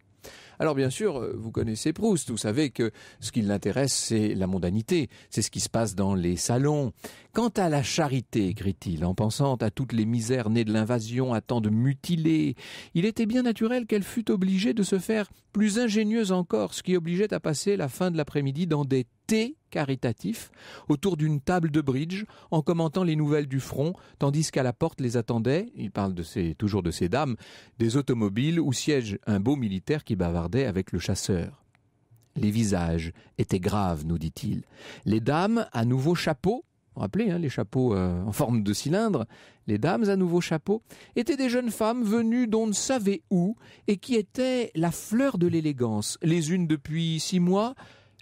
Alors bien sûr, euh, vous connaissez Proust, vous savez que ce qui l'intéresse, c'est la mondanité, c'est ce qui se passe dans les salons. Quant à la charité, écrit-il, en pensant à toutes les misères nées de l'invasion, à tant de mutilés, il était bien naturel qu'elle fût obligée de se faire plus ingénieuse encore, ce qui obligeait à passer la fin de l'après-midi dans des thés caritatif autour d'une table de bridge en commentant les nouvelles du front, tandis qu'à la porte les attendaient, il parle de ces, toujours de ces dames, des automobiles où siège un beau militaire qui bavardait avec le chasseur. Les visages étaient graves, nous dit-il. Les dames à nouveaux chapeaux, rappelez, hein, les chapeaux euh, en forme de cylindre, les dames à nouveaux chapeaux, étaient des jeunes femmes venues d'on ne savait où et qui étaient la fleur de l'élégance, les unes depuis six mois,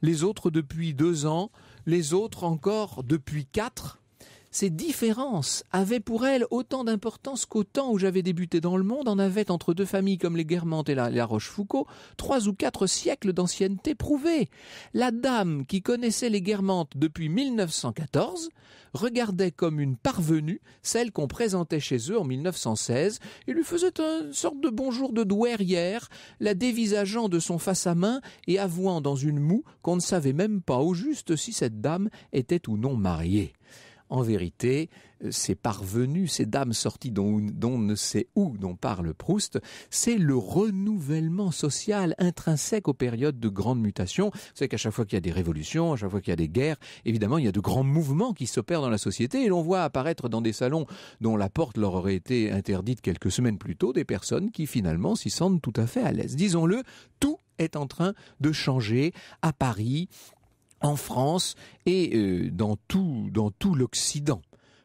les autres depuis deux ans, les autres encore depuis quatre. Ces différences avaient pour elle autant d'importance qu'au temps où j'avais débuté dans le monde en avait entre deux familles comme les Guermantes et la, Rochefoucauld trois ou quatre siècles d'ancienneté prouvée. La dame qui connaissait les Guermantes depuis 1914 regardait comme une parvenue celle qu'on présentait chez eux en 1916 et lui faisait une sorte de bonjour de douairière, la dévisageant de son face à main et avouant dans une moue qu'on ne savait même pas au juste si cette dame était ou non mariée. En vérité, euh, ces parvenus, ces dames sorties dont, dont ne sait où dont parle Proust, c'est le renouvellement social intrinsèque aux périodes de grandes mutations. C'est qu'à chaque fois qu'il y a des révolutions, à chaque fois qu'il y a des guerres, évidemment, il y a de grands mouvements qui s'opèrent dans la société et l'on voit apparaître dans des salons dont la porte leur aurait été interdite quelques semaines plus tôt des personnes qui finalement s'y sentent tout à fait à l'aise. Disons-le, tout est en train de changer à Paris, en France et euh, dans tout, dans tout l'Occident.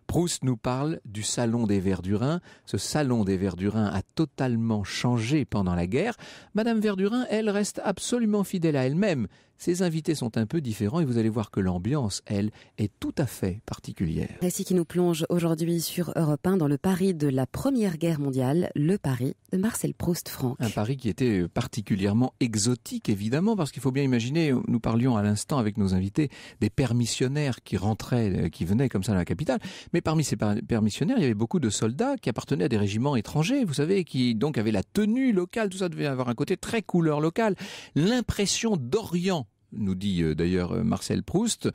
Proust nous parle du salon des Verdurins. Ce salon des Verdurins a totalement changé pendant la guerre. Madame Verdurin, elle, reste absolument fidèle à elle-même. Ces invités sont un peu différents et vous allez voir que l'ambiance, elle, est tout à fait particulière. Récit qui nous plonge aujourd'hui sur Europe 1 dans le Paris de la Première Guerre mondiale, le Paris de Marcel Proust-Franck. Un Paris qui était euh, particulièrement exotique, évidemment, parce qu'il faut bien imaginer, euh, nous parlions à l'instant avec nos invités des permissionnaires qui rentraient, euh, qui venaient comme ça dans la capitale. Mais parmi ces permissionnaires, il y avait beaucoup de soldats qui appartenaient à des régiments étrangers, vous savez, qui donc avaient la tenue locale, tout ça devait avoir un côté très couleur locale. L'impression d'Orient nous dit euh, d'ailleurs euh, Marcel Proust, se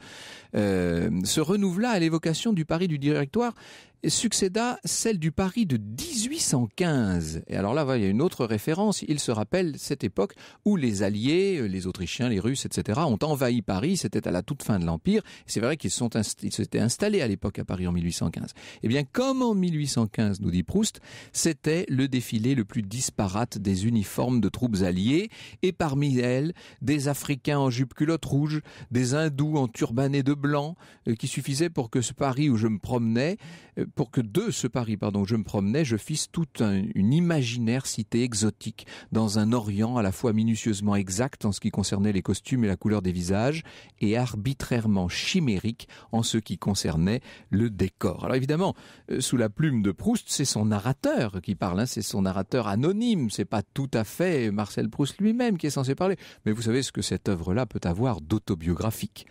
euh, renouvela à l'évocation du Paris du Directoire et succéda celle du Paris de 1815. Et alors là, il y a une autre référence. Il se rappelle cette époque où les Alliés, euh, les Autrichiens, les Russes, etc., ont envahi Paris. C'était à la toute fin de l'Empire. C'est vrai qu'ils sont ils s'étaient installés à l'époque à Paris en 1815. Et eh bien, comme en 1815, nous dit Proust, c'était le défilé le plus disparate des uniformes de troupes alliées, et parmi elles, des Africains en jupe culotte rouge, des Indous en turbané de blanc, euh, qui suffisait pour que ce Paris où je me promenais, euh, pour que de ce Paris, pardon, où je me promenais, je toute une imaginaire cité exotique dans un Orient à la fois minutieusement exact en ce qui concernait les costumes et la couleur des visages et arbitrairement chimérique en ce qui concernait le décor. Alors évidemment, euh, sous la plume de Proust, c'est son narrateur qui parle, hein, c'est son narrateur anonyme, c'est pas tout à fait Marcel Proust lui-même qui est censé parler, mais vous savez ce que cette œuvre-là peut avoir d'autobiographique.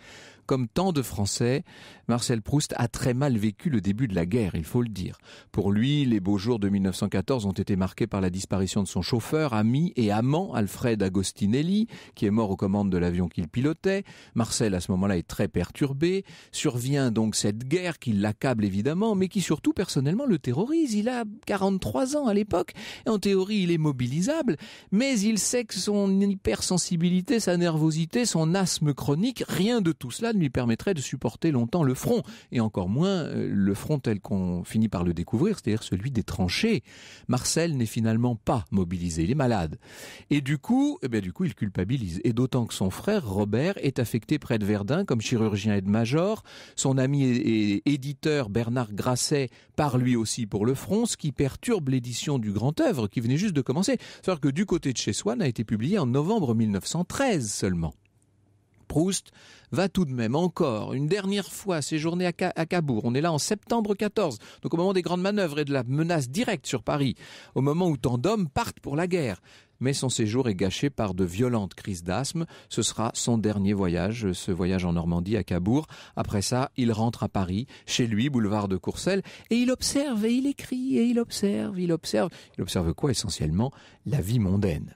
Comme tant de Français, Marcel Proust a très mal vécu le début de la guerre, il faut le dire. Pour lui, les beaux jours de 1914 ont été marqués par la disparition de son chauffeur, ami et amant Alfred Agostinelli, qui est mort aux commandes de l'avion qu'il pilotait. Marcel, à ce moment-là, est très perturbé. Survient donc cette guerre qui l'accable évidemment, mais qui surtout personnellement le terrorise. Il a 43 ans à l'époque, et en théorie, il est mobilisable, mais il sait que son hypersensibilité, sa nervosité, son asthme chronique, rien de tout cela lui permettrait de supporter longtemps le front, et encore moins euh, le front tel qu'on finit par le découvrir, c'est-à-dire celui des tranchées. Marcel n'est finalement pas mobilisé, il est malade. Et du coup, eh bien, du coup, il culpabilise, et d'autant que son frère, Robert, est affecté près de Verdun comme chirurgien aide-major, son ami et éditeur Bernard Grasset part lui aussi pour le front, ce qui perturbe l'édition du grand œuvre qui venait juste de commencer, c'est-à-dire que du côté de chez Swann a été publié en novembre 1913 seulement. Proust va tout de même encore une dernière fois séjourner à, Cabourg. On est là en septembre 14, donc au moment des grandes manœuvres et de la menace directe sur Paris, au moment où tant d'hommes partent pour la guerre mais son séjour est gâché par de violentes crises d'asthme. Ce sera son dernier voyage, ce voyage en Normandie à Cabourg. Après ça, il rentre à Paris, chez lui, boulevard de Courcelles, et il observe, et il écrit, et il observe, il observe. Il observe quoi essentiellement La vie mondaine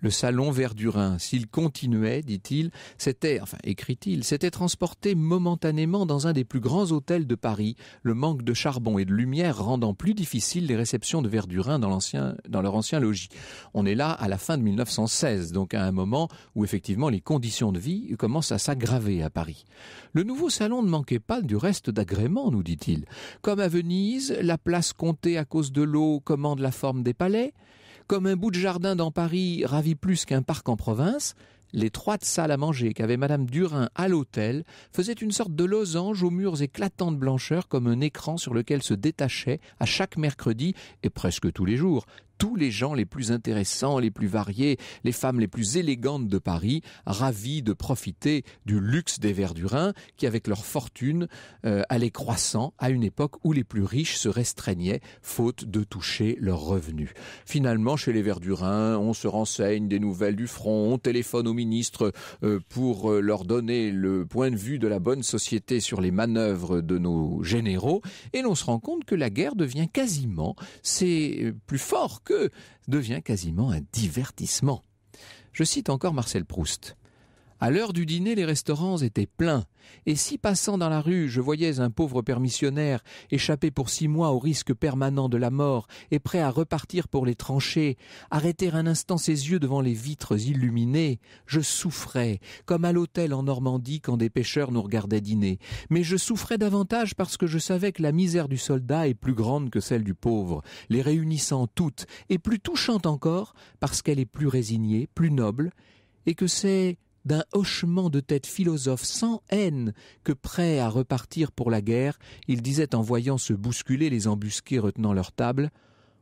le salon verdurin. S'il continuait, dit-il, c'était, enfin, écrit-il, s'était transporté momentanément dans un des plus grands hôtels de Paris, le manque de charbon et de lumière rendant plus difficile les réceptions de verdurin dans l'ancien, dans leur ancien logis. On est là à la fin de 1916, donc à un moment où effectivement les conditions de vie commencent à s'aggraver à Paris. Le nouveau salon ne manquait pas du reste d'agréments, nous dit-il. Comme à Venise, la place comptée à cause de l'eau commande la forme des palais, comme un bout de jardin dans Paris ravit plus qu'un parc en province, l'étroite salle à manger qu'avait Madame Durin à l'hôtel faisait une sorte de losange aux murs éclatants de blancheur comme un écran sur lequel se détachait à chaque mercredi et presque tous les jours tous les gens les plus intéressants, les plus variés, les femmes les plus élégantes de Paris, ravis de profiter du luxe des Verdurins qui, avec leur fortune, euh, allaient croissant à une époque où les plus riches se restreignaient faute de toucher leurs revenus. Finalement, chez les Verdurins, on se renseigne des nouvelles du front, on téléphone aux ministres euh, pour euh, leur donner le point de vue de la bonne société sur les manœuvres de nos généraux et l'on se rend compte que la guerre devient quasiment c'est plus fort devient quasiment un divertissement. Je cite encore Marcel Proust. À l'heure du dîner, les restaurants étaient pleins, et si passant dans la rue, je voyais un pauvre permissionnaire, échappé pour six mois au risque permanent de la mort, et prêt à repartir pour les tranchées, arrêter un instant ses yeux devant les vitres illuminées, je souffrais, comme à l'hôtel en Normandie quand des pêcheurs nous regardaient dîner. Mais je souffrais davantage parce que je savais que la misère du soldat est plus grande que celle du pauvre, les réunissant toutes, et plus touchante encore, parce qu'elle est plus résignée, plus noble, et que c'est d'un hochement de tête philosophe sans haine que prêt à repartir pour la guerre, il disait en voyant se bousculer les embusqués retenant leur table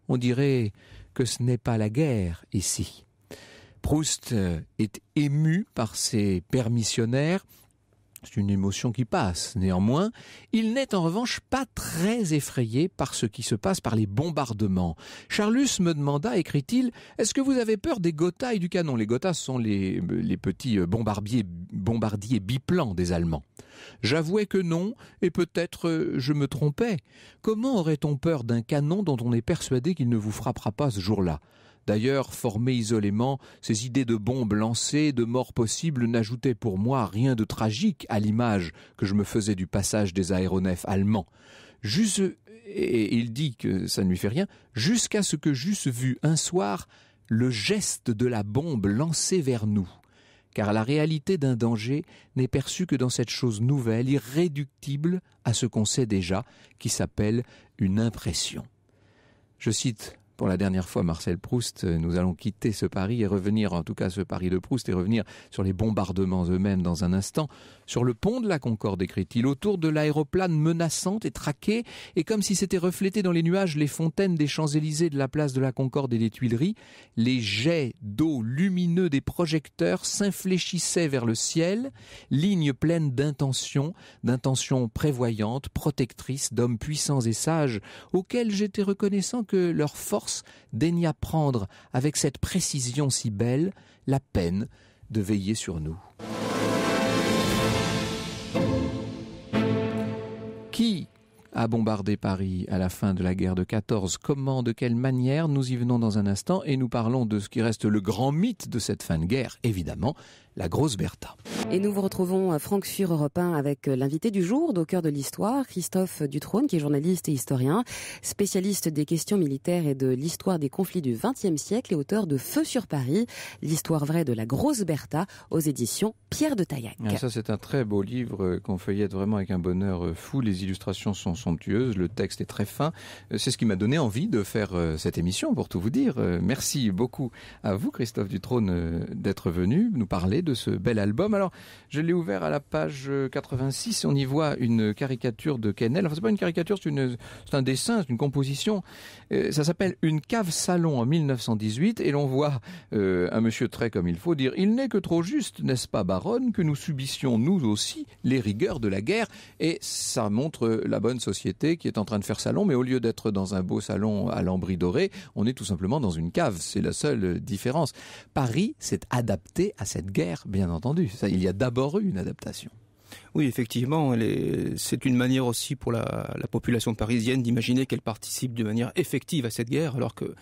On dirait que ce n'est pas la guerre ici. Proust est ému par ses permissionnaires c'est une émotion qui passe. Néanmoins, il n'est en revanche pas très effrayé par ce qui se passe par les bombardements. Charlus me demanda, écrit-il, est-ce que vous avez peur des Gotha et du canon Les Gotha sont les, les petits euh, bombardiers, bombardiers biplans des Allemands. J'avouais que non, et peut-être euh, je me trompais. Comment aurait-on peur d'un canon dont on est persuadé qu'il ne vous frappera pas ce jour-là D'ailleurs, formé isolément, ces idées de bombes lancées, de morts possibles n'ajoutaient pour moi rien de tragique à l'image que je me faisais du passage des aéronefs allemands. Juste, et il dit que ça ne lui fait rien, jusqu'à ce que j'eusse vu un soir le geste de la bombe lancée vers nous car la réalité d'un danger n'est perçue que dans cette chose nouvelle, irréductible à ce qu'on sait déjà, qui s'appelle une impression. Je cite pour la dernière fois Marcel Proust. Euh, nous allons quitter ce Paris et revenir, en tout cas ce Paris de Proust, et revenir sur les bombardements eux-mêmes dans un instant. Sur le pont de la Concorde, écrit-il, autour de l'aéroplane menaçante et traquée, et comme si c'était reflété dans les nuages les fontaines des Champs-Élysées, de la place de la Concorde et des Tuileries, les jets d'eau lumineux des projecteurs s'infléchissaient vers le ciel, lignes pleines d'intentions, d'intentions prévoyantes, protectrices, d'hommes puissants et sages, auxquels j'étais reconnaissant que leur force daigna prendre, avec cette précision si belle, la peine de veiller sur nous. Qui a bombardé Paris à la fin de la guerre de 14 Comment, de quelle manière Nous y venons dans un instant et nous parlons de ce qui reste le grand mythe de cette fin de guerre, évidemment, la grosse Bertha. Et nous vous retrouvons à euh, Franck sur Europe 1 avec euh, l'invité du jour d'au cœur de l'histoire, Christophe Dutrône, qui est journaliste et historien, spécialiste des questions militaires et de l'histoire des conflits du XXe siècle et auteur de Feu sur Paris, l'histoire vraie de la grosse Bertha aux éditions Pierre de Taillac. Ah, ça c'est un très beau livre euh, qu'on feuillette vraiment avec un bonheur fou. Les illustrations sont somptueuses, le texte est très fin. C'est ce qui m'a donné envie de faire cette émission pour tout vous dire. Merci beaucoup à vous Christophe Dutrône d'être venu nous parler de ce bel album. Alors, je l'ai ouvert à la page 86, euh, on y voit une caricature de Kennel. Enfin, c'est pas une caricature, c'est une, c'est un dessin, c'est une composition. Euh, ça s'appelle Une cave salon en 1918 et l'on voit euh, un monsieur très comme il faut dire il n'est que trop juste, n'est-ce pas, baronne, que nous subissions nous aussi les rigueurs de la guerre et ça montre la bonne société qui est en train de faire salon, mais au lieu d'être dans un beau salon à lambris doré, on est tout simplement dans une cave. C'est la seule différence. Paris s'est adapté à cette guerre bien entendu. Ça, il y a d'abord eu une adaptation. Oui, effectivement, c'est une manière aussi pour la, population parisienne d'imaginer qu'elle participe de manière effective à cette guerre, alors que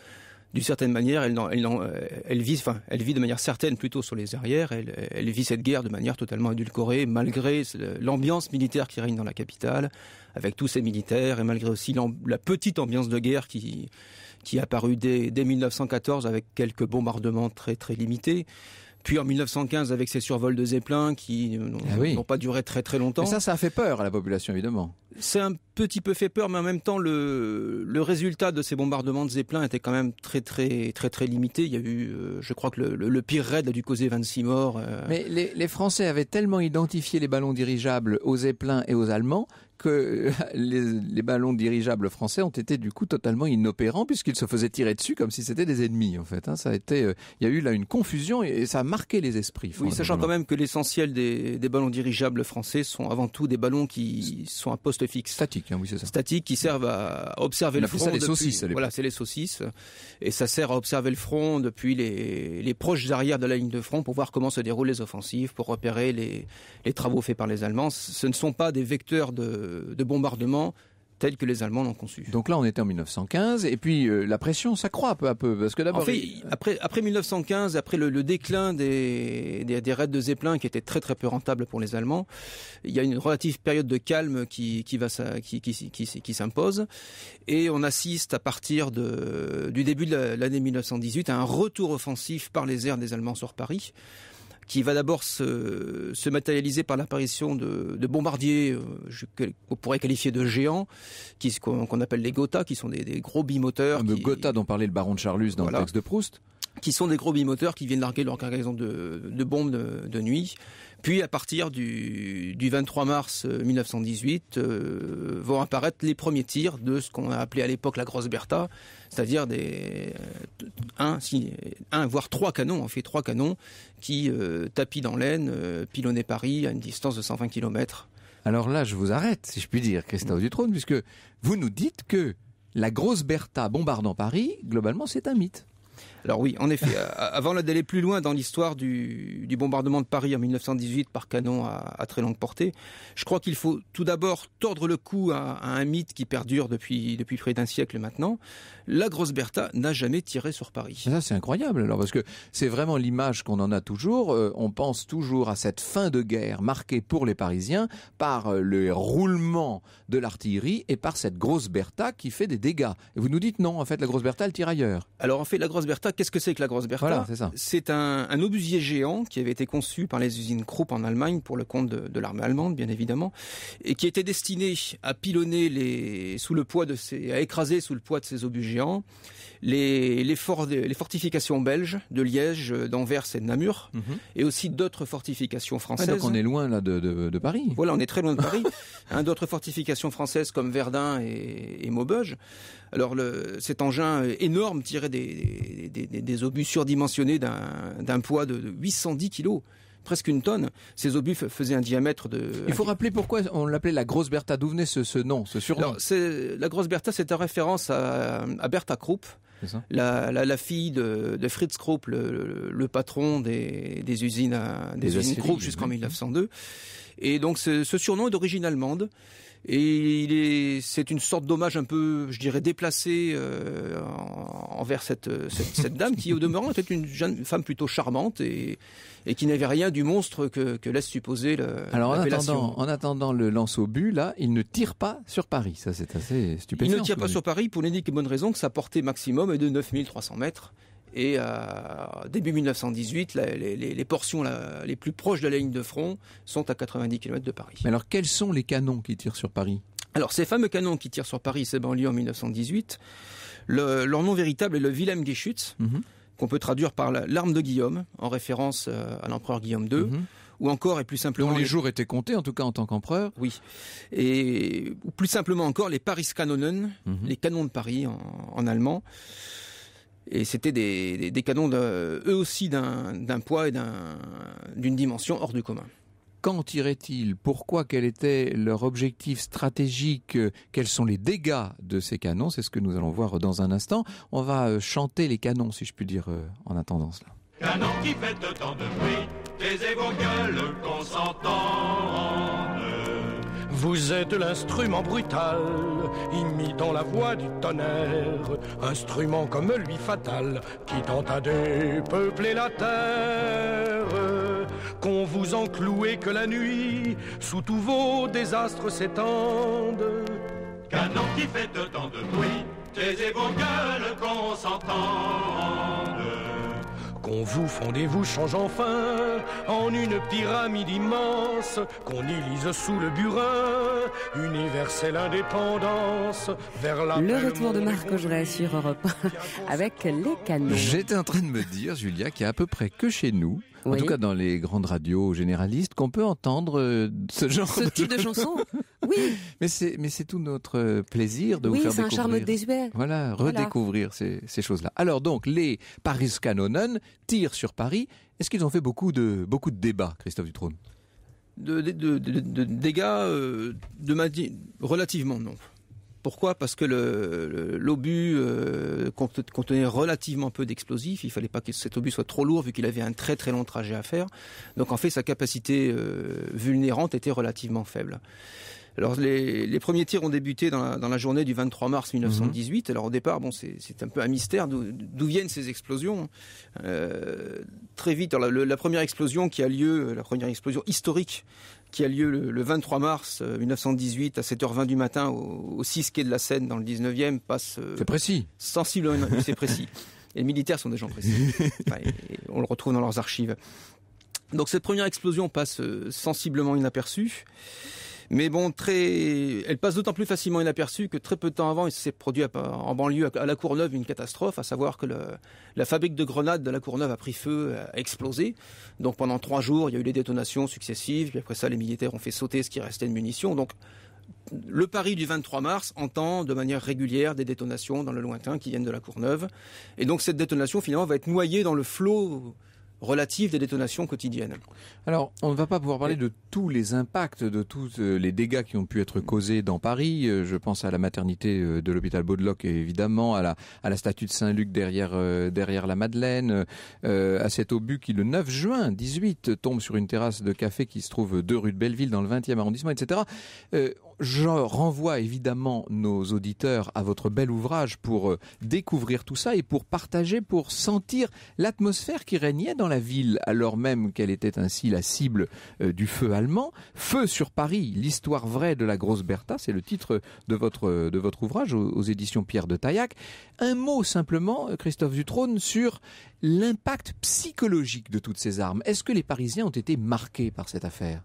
d'une certaine manière, elle, euh, elle, vit, enfin, elle vit de manière certaine plutôt sur les arrières, elle, vit cette guerre de manière totalement édulcorée, malgré l'ambiance militaire qui règne dans la capitale, avec tous ces militaires, et malgré aussi la petite ambiance de guerre qui, qui est apparue dès, dès 1914 avec quelques bombardements très très limités. Puis en 1915 avec ces survols de Zeppelin qui euh, ah n'ont pas duré très très longtemps. Mais ça, ça a fait peur à la population évidemment. C'est un petit peu fait peur, mais en même temps le, résultat de ces bombardements de Zeppelin était quand même très très très très limité. Il y a eu, euh, je crois que le, pire raid a dû causer 26 morts. Euh. Mais les, les Français avaient tellement identifié les ballons dirigeables aux Zeppelins et aux Allemands que les, ballons dirigeables français ont été du coup totalement inopérants puisqu'ils se faisaient tirer dessus comme si c'était des ennemis en fait. Hein. ça a été, euh, il y a eu là une confusion et, ça a marqué les esprits. sachant quand même que l'essentiel des, ballons dirigeables français sont avant tout des ballons qui sont à poste fixe. Statique, hein, oui c'est ça. Statique qui servent à observer le front. Ça, les saucisses. voilà, c'est les saucisses et ça sert à observer le front depuis les, proches arrières de la ligne de front pour voir comment se déroulent les offensives, pour repérer les travaux faits par les Allemands. Ce ne sont pas des vecteurs de euh, de, bombardements bombardement que les Allemands l'ont conçu. Donc là, on était en 1915, et puis euh, la pression s'accroît peu à peu, parce que d'abord... après, après 1915, après le, déclin des, raids de Zeppelin, qui étaient très très peu rentables pour les Allemands, il y a une relative période de calme qui, s'impose, et on assiste à partir du début de l'année 1918 à un retour offensif par les airs des Allemands sur Paris, qui va d'abord se, matérialiser par l'apparition de, bombardiers euh, qu'on pourrait qualifier de géants, qu'on appelle les Gotha, qui sont des, gros bimoteurs. Le Gotha dont parlait le baron de Charlus dans le texte de Proust qui sont des gros bimoteurs qui viennent larguer leur cargaison de, bombes de, nuit. Puis à partir du, 23 mars 1918 euh, euh, vont apparaître les premiers tirs de ce qu'on a appelé à l'époque la grosse Bertha, c'est-à-dire des euh, un, voire trois canons, en fait trois canons qui tapis dans l'aine, pilonnaient Paris à une distance de 120 km. Alors là, je vous arrête, si je puis dire, Christophe trône puisque vous nous dites que la grosse Bertha bombardant Paris, globalement, c'est un mythe. Alors oui, en effet, euh, avant d'aller plus loin dans l'histoire du, bombardement de Paris en 1918 par canon à, très longue portée, je crois qu'il faut tout d'abord tordre le cou à, un mythe qui perdure depuis, depuis près d'un siècle maintenant. La Grosse Bertha n'a jamais tiré sur Paris. ça c'est incroyable alors parce que c'est vraiment l'image qu'on en a toujours. Euh, on pense toujours à cette fin de guerre marquée pour les Parisiens par euh, le roulement de l'artillerie et par cette Grosse Bertha qui fait des dégâts. Et vous nous dites non, en fait la Grosse Bertha elle tire ailleurs. Alors en fait la Grosse Bertha qu'est-ce que c'est que la Grosse Bertha C'est un, obusier géant qui avait été conçu par les usines Krupp en Allemagne pour le compte de, l'armée allemande, bien évidemment, et qui était destiné à pilonner les, sous le poids de ces, à écraser sous le poids de ces obus géants les, les fortifications belges de Liège, d'Anvers et de Namur, mhm. et aussi d'autres fortifications françaises. donc on est loin là de, Paris. Voilà, on est très loin de Paris. Hein, d'autres fortifications françaises comme Verdun et, et Maubeuge. Alors cet engin euh, énorme tirait des, obus surdimensionnés d'un poids de 810 kilos, presque une tonne. Ces obus faisaient un diamètre de. Il faut rappeler pourquoi on l'appelait la grosse Bertha. D'où venait ce, nom, ce surnom La grosse Bertha, c'est en référence à, Bertha Krupp, La, fille de, Fritz Krupp, le, patron des, usines des, Krupp jusqu'en 1902. Et donc ce surnom est d'origine allemande. Et c'est une sorte d'hommage un peu, je dirais, déplacé euh, envers euh, cette, dame qui, au demeurant, était une jeune femme plutôt charmante et, qui n'avait rien du monstre que, laisse supposer le, Alors en attendant, le lance au but, là, il ne tire pas sur Paris. Ça, c'est assez stupéfiant. Il ne tire pas sur Paris pour l'unique et bonne raison que sa portée maximum est de 9300 mètres. Et euh, début 1918, les, portions les plus proches de la ligne de front sont à 90 km de Paris. Mais alors quels sont les canons qui tirent sur Paris alors ces fameux canons qui tirent sur Paris c'est banlieues en 1918, leur nom véritable est le Wilhelm Geschütz, mhm. qu'on peut traduire par l'arme de Guillaume, en référence euh, à l'empereur Guillaume II. Mhm. ou encore et plus simplement les, jours étaient comptés en tout cas en tant qu'empereur. Oui, et ou plus simplement encore les Paris mhm. les canons de Paris en, en allemand. Et c'était des, canons eux aussi d'un poids et d'une dimension hors du commun. Quand tiraient-ils Pourquoi Quel était leur objectif stratégique Quels sont les dégâts de ces canons C'est ce que nous allons voir dans un instant. On va euh, chanter les canons, si je puis dire, euh, en attendant cela. Canon qui tant de bruit, qu'on s'entende. Vous êtes l'instrument brutal, imitant la voix du tonnerre, instrument comme lui fatal, qui tente à dépeupler la terre. Qu'on vous et que la nuit, sous tous vos désastres s'étende Canon qui fait tant de bruit, taisez vos gueules qu'on s'entende. Qu'on vous fondez-vous change enfin en une pyramide immense qu'on lise sous le burin. Universelle indépendance vers la. Le retour de Marc Augeret sur Europe avec les canons. J'étais en train de me dire, Julia, qu'il y a à peu près que chez nous en tout cas dans les grandes radios généralistes, qu'on peut entendre euh, ce genre ce type de chanson. Oui. Mais c'est mais c'est tout notre euh, plaisir de vous faire Oui, c'est un charme désuet. Voilà, redécouvrir ces, choses-là. Alors donc les Paris Canonen tirent sur Paris. Est-ce qu'ils ont fait beaucoup de beaucoup de débats, Christophe Dutrône de, de, de, de, dégâts euh, de relativement non. Pourquoi Parce que l'obus euh, contenait relativement peu d'explosifs. Il fallait pas que cet obus soit trop lourd vu qu'il avait un très très long trajet à faire. Donc en fait, sa capacité euh, vulnérante était relativement faible. Alors les, premiers tirs ont débuté dans la, journée du 23 mars 1918. Mhm. Alors au départ, bon, c'est un peu un mystère d'où viennent ces explosions. Euh, très vite, la, première explosion qui a lieu, la première explosion historique qui a lieu le, 23 mars 1918 euh, à 7h20 du matin au, 6 quai de la Seine dans le 19e passe. Euh, c'est précis. Sensiblement, c'est précis. Et les militaires sont des gens précis. on le retrouve dans leurs archives. Donc cette première explosion passe euh, sensiblement inaperçue. Mais bon, très, elle passe d'autant plus facilement inaperçue que très peu de temps avant, il s'est produit en banlieue à La Courneuve une catastrophe, à savoir que la fabrique de grenades de La Courneuve a pris feu, euh, a explosé. Donc pendant trois jours, il y a eu des détonations successives, puis après ça, les militaires ont fait sauter ce qui restait de munitions. Donc le Paris du 23 mars entend de manière régulière des détonations dans le lointain qui viennent de la Courneuve. Et donc cette détonation finalement va être noyée dans le flot relative des détonations quotidiennes. Alors, on ne va pas pouvoir parler de tous les impacts, de tous euh, les dégâts qui ont pu être causés dans Paris. Euh, je pense à la maternité euh, de l'hôpital Baudeloc, évidemment, à la, à la statue de Saint-Luc derrière, derrière la Madeleine, à cet obus qui, le 9 juin 18, tombe sur une terrasse de café qui se trouve deux rue de Belleville, dans le 20e arrondissement, etc je renvoie évidemment nos auditeurs à votre bel ouvrage pour euh, découvrir tout ça et pour partager, pour sentir l'atmosphère qui régnait dans la ville alors même qu'elle était ainsi la cible euh, du feu allemand. Feu sur Paris, l'histoire vraie de la grosse Bertha, c'est le titre de votre, ouvrage aux, éditions Pierre de Taillac. Un mot simplement, euh, Christophe Dutrône, sur l'impact psychologique de toutes ces armes. Est-ce que les Parisiens ont été marqués par cette affaire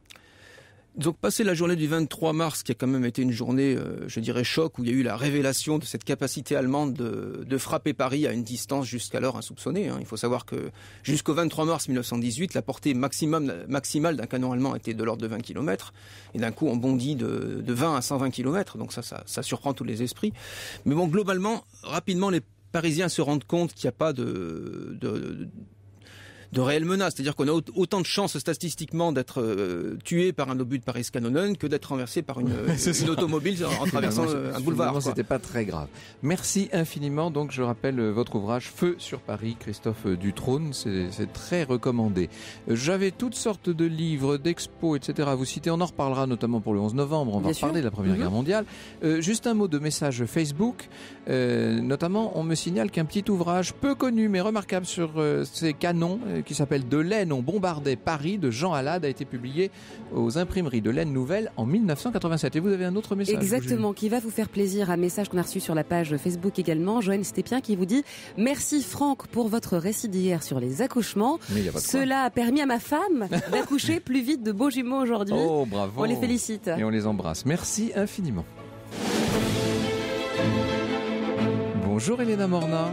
donc passer la journée du 23 mars, qui a quand même été une journée, euh, je dirais, choc, où il y a eu la révélation de cette capacité allemande de, frapper Paris à une distance jusqu'alors insoupçonnée. Hein. Il faut savoir que jusqu'au 23 mars 1918, la portée maximum, maximale d'un canon allemand était de l'ordre de 20 km, et d'un coup on bondit de, de 20 à 120 km, donc ça, ça, surprend tous les esprits. Mais bon, globalement, rapidement, les Parisiens se rendent compte qu'il n'y a pas de de réelles menaces. C'est-à-dire qu'on a autant de chances statistiquement d'être euh, tué par un obus de Paris Canonen que d'être renversé par une, automobile en traversant euh, un boulevard. C'était pas très grave. Merci infiniment. Donc, je rappelle euh, votre ouvrage Feu sur Paris, Christophe Dutrône. C'est très recommandé. J'avais toutes sortes de livres, d'expos, etc. à vous citer. On en reparlera notamment pour le 11 novembre. On va parler de la Première mm-hmm. Guerre mondiale. juste un mot de message Facebook. notamment, on me signale qu'un petit ouvrage peu connu mais remarquable sur ces canons qui s'appelle De laine, on bombardait Paris de Jean Alade a été publié aux imprimeries de laine nouvelle en 1987. Et vous avez un autre message Exactement, qui va vous faire plaisir. Un message qu'on a reçu sur la page Facebook également, Joanne Stépien qui vous dit Merci Franck pour votre récit d'hier sur les accouchements. Cela a permis à ma femme d'accoucher plus vite de beaux jumeaux aujourd'hui. Oh, bravo. On les félicite. Et on les embrasse. Merci infiniment. Bonjour Elena Morna.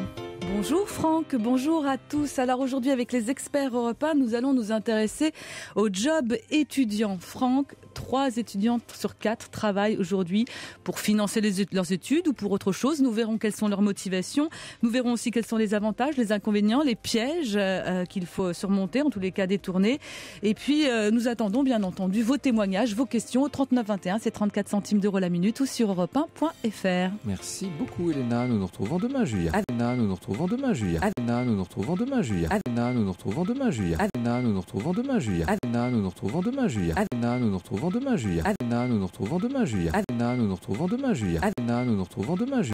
Bonjour Franck, bonjour à tous. Alors aujourd'hui avec les experts européens, nous allons nous intéresser au job étudiant. Franck, trois étudiants sur quatre travaillent aujourd'hui pour financer leurs études ou pour autre chose. Nous verrons quelles sont leurs motivations. Nous verrons aussi quels sont les avantages, les inconvénients, les pièges euh, euh, qu'il faut surmonter, en tous les cas détourner. Et puis euh, nous attendons bien entendu vos témoignages, vos questions au 3921, c'est 34 centimes d'euros la minute ou sur europe Merci beaucoup Elena, nous nous retrouvons demain Julia. Elena, nous nous retrouvons demain, Julia. Anna, nous nous retrouvons demain, Julia. Anna, nous nous retrouvons demain, Julia. Anna, nous nous retrouvons demain, Julia. Anna, nous nous retrouvons demain, Julia. Anna, nous nous retrouvons demain, Julia. Anna, nous nous retrouvons demain, Julia. Anna, nous nous retrouvons demain, Julia. nous nous retrouvons demain, Julia.